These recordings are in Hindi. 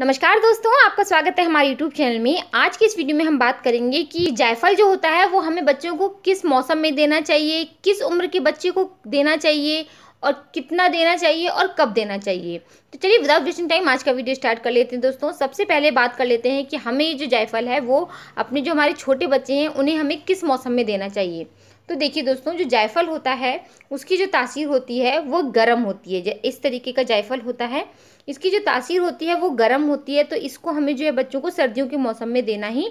नमस्कार दोस्तों आपका स्वागत है हमारे YouTube चैनल में आज की इस वीडियो में हम बात करेंगे कि जायफल जो होता है वो हमें बच्चों को किस मौसम में देना चाहिए किस उम्र के बच्चे को देना चाहिए और कितना देना चाहिए और कब देना चाहिए तो चलिए विदाउट वेस्टिंग टाइम आज का वीडियो स्टार्ट कर लेते हैं दोस्तों सबसे पहले बात कर लेते हैं कि हमें जो जायफल है वो अपने जो हमारे छोटे बच्चे हैं उन्हें हमें किस मौसम में देना चाहिए तो देखिए दोस्तों जो जायफल होता है उसकी जो तासीर होती है वो गर्म होती है इस तरीके का जायफल होता है इसकी जो तासीर होती है वो गर्म होती है तो इसको हमें जो है बच्चों को सर्दियों के मौसम में देना ही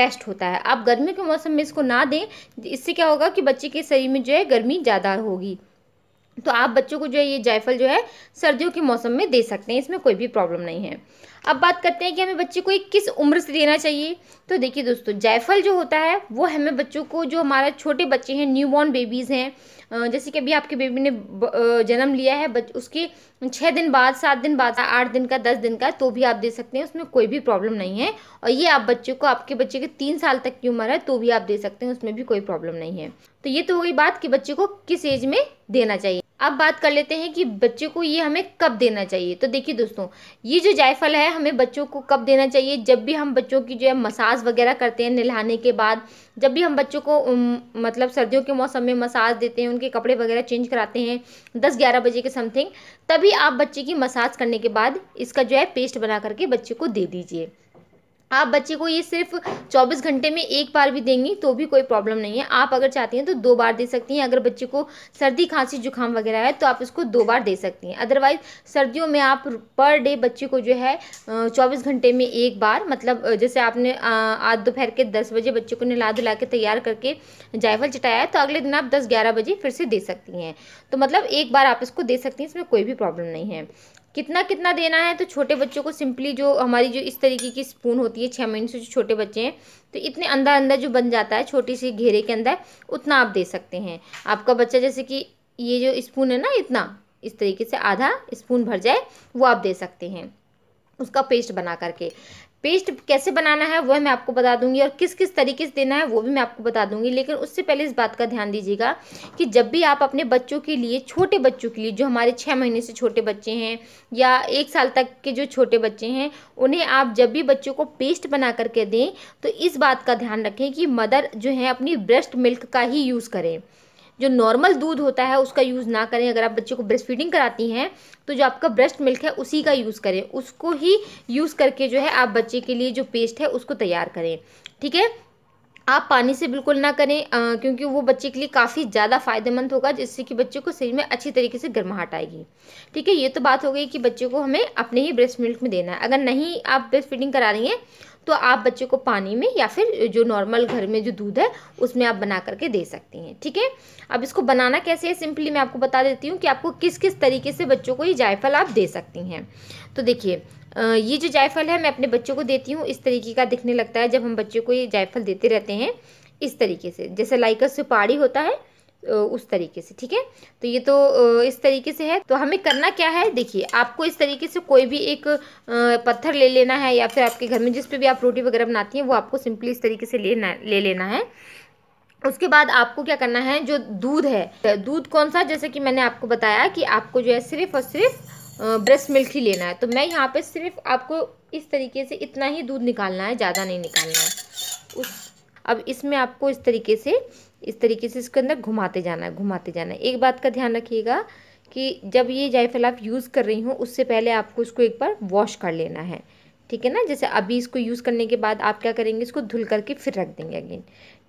बेस्ट होता है आप गर्मियों के मौसम में इसको ना दें इससे क्या होगा कि बच्चे के शरीर में जो है गर्मी ज़्यादा होगी तो आप बच्चों को जो है ये जायफल जो है सर्दियों के मौसम में दे सकते हैं इसमें कोई भी प्रॉब्लम नहीं है अब बात करते हैं कि हमें बच्चे को ये किस उम्र से देना चाहिए तो देखिए दोस्तों जायफल जो होता है वो हमें बच्चों को जो हमारा छोटे बच्चे हैं न्यू बॉर्न बेबीज़ हैं जैसे कि अभी आपके बेबी ने जन्म लिया है बच उसके छः दिन बाद सात दिन बाद आठ दिन का दस दिन का तो भी आप दे सकते हैं उसमें कोई भी प्रॉब्लम नहीं है और ये आप बच्चों को आपके बच्चे के तीन साल तक की उम्र है तो भी आप दे सकते हैं उसमें भी कोई प्रॉब्लम नहीं है तो ये तो हो गई बात कि बच्चे को किस एज में देना चाहिए अब बात कर लेते हैं कि बच्चे को ये हमें कब देना चाहिए तो देखिए दोस्तों ये जो जायफल है हमें बच्चों को कब देना चाहिए जब भी हम बच्चों की जो है मसाज वगैरह करते हैं नहलाने के बाद जब भी हम बच्चों को मतलब सर्दियों के मौसम में मसाज देते हैं उनके कपड़े वगैरह चेंज कराते हैं दस ग्यारह बजे के समथिंग तभी आप बच्चे की मसाज करने के बाद इसका जो है पेस्ट बना करके बच्चे को दे दीजिए आप बच्चे को ये सिर्फ 24 घंटे में एक बार भी देंगी तो भी कोई प्रॉब्लम नहीं है आप अगर चाहती हैं तो दो बार दे सकती हैं अगर बच्चे को सर्दी खांसी जुकाम वगैरह है तो आप इसको दो बार दे सकती हैं अदरवाइज सर्दियों में आप पर डे बच्चे को जो है 24 घंटे में एक बार मतलब जैसे आपने आज दोपहर के दस बजे बच्चे को नला धुला के तैयार करके जायफल चटाया है तो अगले दिन आप दस ग्यारह बजे फिर से दे सकती हैं तो मतलब एक बार आप इसको दे सकती हैं इसमें कोई भी प्रॉब्लम नहीं है कितना कितना देना है तो छोटे बच्चों को सिंपली जो हमारी जो इस तरीके की स्पून होती है छः महीने से जो छोटे बच्चे हैं तो इतने अंदर अंदर जो बन जाता है छोटी सी घेरे के अंदर उतना आप दे सकते हैं आपका बच्चा जैसे कि ये जो स्पून है ना इतना इस तरीके से आधा स्पून भर जाए वो आप दे सकते हैं उसका पेस्ट बना करके पेस्ट कैसे बनाना है वह मैं आपको बता दूंगी और किस किस तरीके से देना है वो भी मैं आपको बता दूंगी लेकिन उससे पहले इस बात का ध्यान दीजिएगा कि जब भी आप अपने बच्चों के लिए छोटे बच्चों के लिए जो हमारे छः महीने से छोटे बच्चे हैं या एक साल तक के जो छोटे बच्चे हैं उन्हें आप जब भी बच्चों को पेस्ट बना करके दें तो इस बात का ध्यान रखें कि मदर जो है अपनी ब्रेस्ट मिल्क का ही यूज़ करें जो नॉर्मल दूध होता है उसका यूज़ ना करें अगर आप बच्चे को ब्रेस्ट फीडिंग कराती हैं तो जो आपका ब्रेस्ट मिल्क है उसी का यूज़ करें उसको ही यूज़ करके जो है आप बच्चे के लिए जो पेस्ट है उसको तैयार करें ठीक है आप पानी से बिल्कुल ना करें आ, क्योंकि वो बच्चे के लिए काफ़ी ज़्यादा फ़ायदेमंद होगा जिससे कि बच्चे को शरीर में अच्छी तरीके से गर्माहट आएगी ठीक है ये तो बात हो गई कि बच्चे को हमें अपने ही ब्रेस्ट मिल्क में देना है अगर नहीं आप ब्रेस्ट फीडिंग करा रही हैं तो आप बच्चे को पानी में या फिर जो नॉर्मल घर में जो दूध है उसमें आप बना करके दे सकती हैं ठीक है अब इसको बनाना कैसे है सिंपली मैं आपको बता देती हूँ कि आपको किस किस तरीके से बच्चों को ये जायफल आप दे सकती हैं तो देखिए ये जो जायफल है मैं अपने बच्चों को देती हूँ इस तरीके का दिखने लगता है जब हम बच्चों को ये जायफल देते रहते हैं इस तरीके से जैसे लाइक सुपाड़ी होता है उस तरीके से ठीक है तो ये तो इस तरीके से है तो हमें करना क्या है देखिए आपको इस तरीके से कोई भी एक पत्थर ले लेना है या फिर आपके घर में जिस पे भी आप रोटी वगैरह बनाती हैं वो आपको सिंपली इस तरीके से लेना ले लेना है उसके बाद आपको क्या करना है जो दूध है दूध कौन सा जैसे कि मैंने आपको बताया कि आपको जो है सिर्फ और सिर्फ ब्रेस्ट मिल्क ही लेना है तो मैं यहाँ पे सिर्फ आपको इस तरीके से इतना ही दूध निकालना है ज़्यादा नहीं निकालना है उस अब इसमें आपको इस तरीके से इस तरीके से इसके अंदर घुमाते जाना है घुमाते जाना है एक बात का ध्यान रखिएगा कि जब ये जायफल आप यूज़ कर रही हूँ उससे पहले आपको इसको एक बार वॉश कर लेना है ठीक है ना जैसे अभी इसको यूज़ करने के बाद आप क्या करेंगे इसको धुल करके फिर रख देंगे अगेन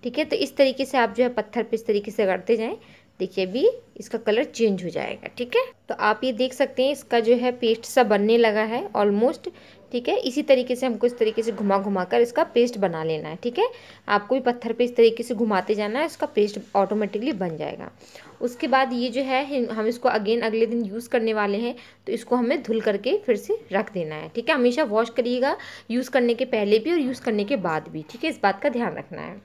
ठीक है तो इस तरीके से आप जो है पत्थर पे इस तरीके से करते जाएं देखिए अभी इसका कलर चेंज हो जाएगा ठीक है तो आप ये देख सकते हैं इसका जो है पेस्ट सा बनने लगा है ऑलमोस्ट ठीक है इसी तरीके से हमको इस तरीके से घुमा घुमा कर इसका पेस्ट बना लेना है ठीक है आपको भी पत्थर पे इस तरीके से घुमाते जाना है इसका पेस्ट ऑटोमेटिकली बन जाएगा उसके बाद ये जो है हम इसको अगेन अगले दिन यूज़ करने वाले हैं तो इसको हमें धुल करके फिर से रख देना है ठीक है हमेशा वॉश करिएगा यूज़ करने के पहले भी और यूज़ करने के बाद भी ठीक है इस बात का ध्यान रखना है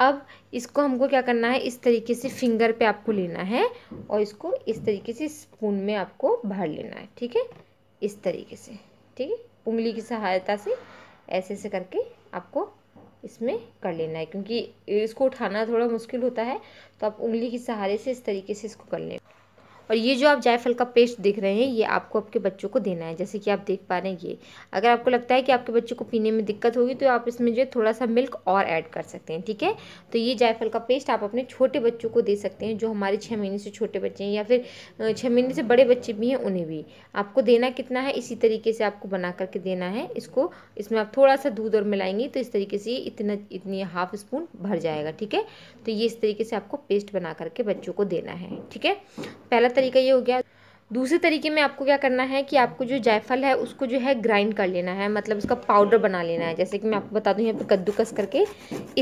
अब इसको हमको क्या करना है इस तरीके से फिंगर पे आपको लेना है और इसको इस तरीके से स्पून में आपको भर लेना है ठीक है इस तरीके से ठीक है उंगली की सहायता से ऐसे ऐसे करके आपको इसमें कर लेना है क्योंकि इसको उठाना थोड़ा मुश्किल होता है तो आप उंगली के सहारे से इस तरीके से इसको कर लें और ये जो आप जायफल का पेस्ट देख रहे हैं ये आपको आपके बच्चों को देना है जैसे कि आप देख पा रहे हैं ये अगर आपको लगता है कि आपके बच्चों को पीने में दिक्कत होगी तो आप इसमें जो है थोड़ा सा मिल्क और ऐड कर सकते हैं ठीक है तो ये जायफल का पेस्ट आप अपने छोटे बच्चों को दे सकते हैं जो हमारे छः महीने से छोटे बच्चे हैं या फिर छः महीने से बड़े बच्चे भी हैं उन्हें भी आपको देना कितना है इसी तरीके से आपको बना करके देना है इसको इसमें आप थोड़ा सा दूध और मिलाएंगे तो इस तरीके से इतना इतनी हाफ स्पून भर जाएगा ठीक है तो ये इस तरीके से आपको पेस्ट बना करके बच्चों को देना है ठीक है पहला तरीका ये हो गया दूसरे तरीके में आपको क्या करना है कि आपको जो जायफल है उसको जो है ग्राइंड कर लेना है मतलब उसका पाउडर बना लेना है जैसे कि मैं आपको बता दूं यहाँ पे कद्दूकस करके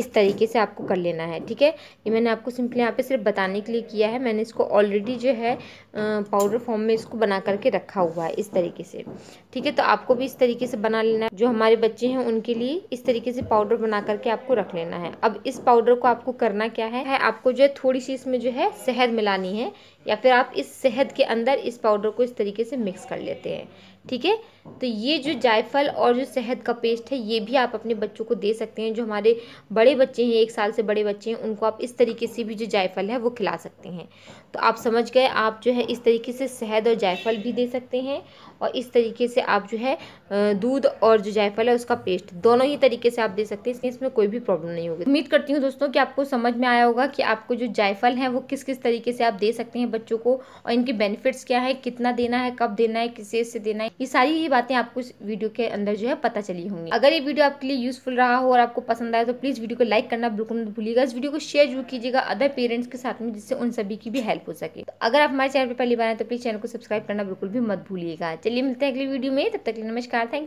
इस तरीके से आपको कर लेना है ठीक है ये मैंने आपको सिंपली यहाँ पे सिर्फ बताने के लिए किया है मैंने इसको ऑलरेडी जो है पाउडर फॉर्म में इसको बना करके रखा हुआ है इस तरीके से ठीक है तो आपको भी इस तरीके से बना लेना है जो हमारे बच्चे हैं उनके लिए इस तरीके से पाउडर बना करके आपको रख लेना है अब इस पाउडर को आपको करना क्या है आपको जो है थोड़ी सी इसमें जो है शहद मिलानी है या फिर आप इस शहद के अंदर इस पाउडर को इस तरीके से मिक्स कर लेते हैं ठीक है तो ये जो जायफल और जो शहद का पेस्ट है ये भी आप अपने बच्चों को दे सकते हैं जो हमारे बड़े बच्चे हैं एक साल से बड़े बच्चे हैं उनको आप इस तरीके से भी जो जायफल है वो खिला सकते हैं तो आप समझ गए आप जो है इस तरीके से शहद और जायफल भी दे सकते हैं और इस तरीके से आप जो है दूध और जो जायफल है उसका पेस्ट दोनों ही तरीके से आप दे सकते हैं इसमें कोई भी प्रॉब्लम नहीं होगी उम्मीद करती हूँ दोस्तों कि आपको समझ में आया होगा कि आपको जो जायफल है वो किस किस तरीके से आप दे सकते हैं बच्चों को और इनके बेनिफिट्स क्या है कितना देना है कब देना है किस से देना है हैं ये सारी ही बातें आपको इस वीडियो के अंदर जो है पता चली होंगी अगर ये वीडियो आपके लिए यूजफुल रहा हो और आपको पसंद आया तो प्लीज़ वीडियो को लाइक करना बिल्कुल मत भूलिएगा इस वीडियो को शेयर जरूर कीजिएगा अदर पेरेंट्स के साथ में जिससे उन सभी की भी हेल्प हो सके तो अगर आप हमारे चैनल पर पहली बार है तो प्लीज़ चैनल को सब्सक्राइब करना बिल्कुल भी मत भूलिएगा चलिए मिलते हैं अगले वीडियो में तब तक नमस्कार थैंक यू